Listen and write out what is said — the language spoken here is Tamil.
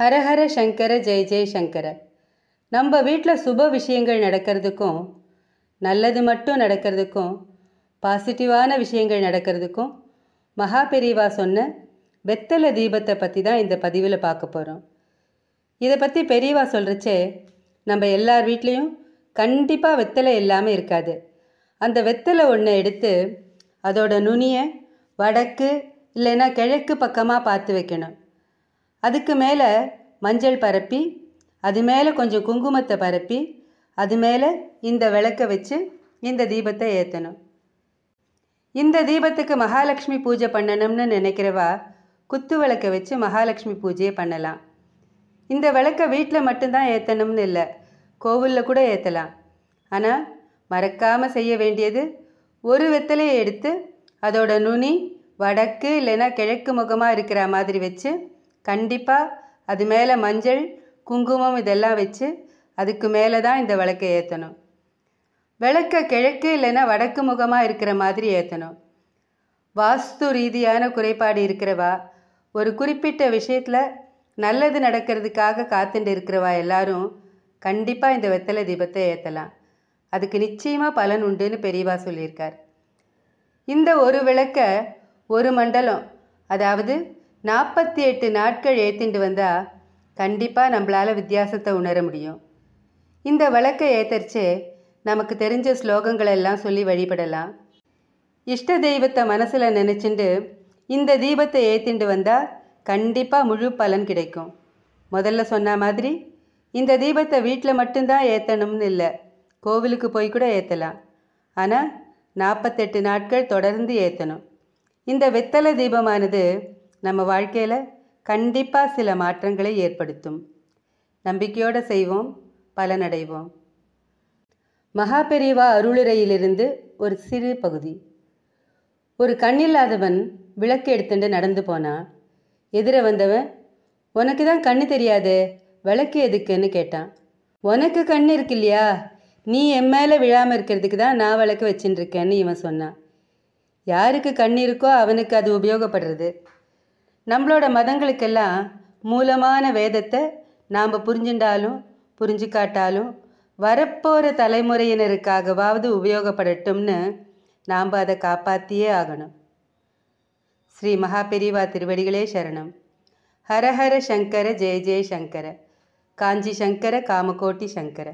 ஹரஹர சங்கர ஜெய ஜெயசங்கர நம்ம வீட்டில் சுப விஷயங்கள் நடக்கிறதுக்கும் நல்லது மட்டும் நடக்கிறதுக்கும் பாசிட்டிவான விஷயங்கள் நடக்கிறதுக்கும் மகா பெரியவா சொன்ன வெத்தலை தீபத்தை பற்றி தான் இந்த பதிவில் பார்க்க போகிறோம் இதை பற்றி பெரியவா சொல்கிறச்சே நம்ம எல்லார் வீட்லேயும் கண்டிப்பாக வெத்தலை எல்லாமே இருக்காது அந்த வெத்தலை ஒன்று எடுத்து அதோட நுனியை வடக்கு இல்லைன்னா கிழக்கு பக்கமாக பார்த்து வைக்கணும் அதுக்கு மேலே மஞ்சள் பரப்பி அது மேலே கொஞ்சம் குங்குமத்தை பரப்பி அது மேலே இந்த விளக்க வச்சு இந்த தீபத்தை ஏற்றணும் இந்த தீபத்துக்கு மகாலட்சுமி பூஜை பண்ணணும்னு நினைக்கிறவா குத்து விளக்க வச்சு மகாலட்சுமி பூஜையை பண்ணலாம் இந்த விளக்க வீட்டில் மட்டும்தான் ஏற்றணும்னு இல்லை கோவிலில் கூட ஏற்றலாம் ஆனால் மறக்காமல் செய்ய வேண்டியது ஒரு வெத்தலையை எடுத்து அதோட நுனி வடக்கு இல்லைன்னா கிழக்கு முகமாக இருக்கிற மாதிரி வச்சு கண்டிப்பாக அது மேலே மஞ்சள் குங்குமம் இதெல்லாம் வச்சு அதுக்கு மேலே தான் இந்த விளக்கை ஏற்றணும் விளக்க கிழக்கு இல்லைன்னா வடக்கு முகமாக இருக்கிற மாதிரி ஏற்றணும் வாஸ்து ரீதியான குறைபாடு இருக்கிறவா ஒரு குறிப்பிட்ட விஷயத்தில் நல்லது நடக்கிறதுக்காக காத்துட்டு இருக்கிறவா எல்லாரும் கண்டிப்பாக இந்த வெத்தலை தீபத்தை ஏற்றலாம் அதுக்கு நிச்சயமாக பலன் உண்டுன்னு பெரியவா சொல்லியிருக்கார் இந்த ஒரு விளக்க ஒரு மண்டலம் அதாவது நாற்பத்தி எட்டு நாட்கள் ஏற்றிண்டு வந்தால் கண்டிப்பாக நம்மளால் வித்தியாசத்தை உணர முடியும் இந்த வழக்கை ஏத்தரிச்சு நமக்கு தெரிஞ்ச ஸ்லோகங்கள் எல்லாம் சொல்லி வழிபடலாம் இஷ்ட தெய்வத்தை மனசில் நினச்சிண்டு இந்த தீபத்தை ஏற்றிண்டு வந்தால் கண்டிப்பாக முழு பலன் கிடைக்கும் முதல்ல சொன்ன மாதிரி இந்த தீபத்தை வீட்டில் மட்டும்தான் ஏற்றணும்னு இல்லை கோவிலுக்கு போய் கூட ஏற்றலாம் ஆனால் நாற்பத்தெட்டு நாட்கள் தொடர்ந்து ஏற்றணும் இந்த வெத்தலை தீபமானது நம்ம வாழ்க்கையில் கண்டிப்பாக சில மாற்றங்களை ஏற்படுத்தும் நம்பிக்கையோடு செய்வோம் பலனடைவோம் பெரியவா அருளுரையிலிருந்து ஒரு சிறு பகுதி ஒரு கண்ணில்லாதவன் விளக்கு எடுத்துட்டு நடந்து போனான் எதிர வந்தவன் உனக்கு தான் கண்ணு தெரியாது விளக்கு எதுக்குன்னு கேட்டான் உனக்கு கண் இருக்கு இல்லையா நீ என் மேலே விழாமல் இருக்கிறதுக்கு தான் நான் விளக்கு வச்சுட்டு இருக்கேன்னு இவன் சொன்னான் யாருக்கு கண் இருக்கோ அவனுக்கு அது உபயோகப்படுறது நம்மளோட மதங்களுக்கெல்லாம் மூலமான வேதத்தை நாம் புரிஞ்சு காட்டாலும் வரப்போகிற தலைமுறையினருக்காகவாவது உபயோகப்படட்டும்னு நாம் அதை காப்பாற்றியே ஆகணும் ஸ்ரீ மகாபெரிவா திருவடிகளே சரணம் ஹரஹர சங்கர ஜெய ஜெய சங்கர காஞ்சி சங்கர காமகோட்டி சங்கர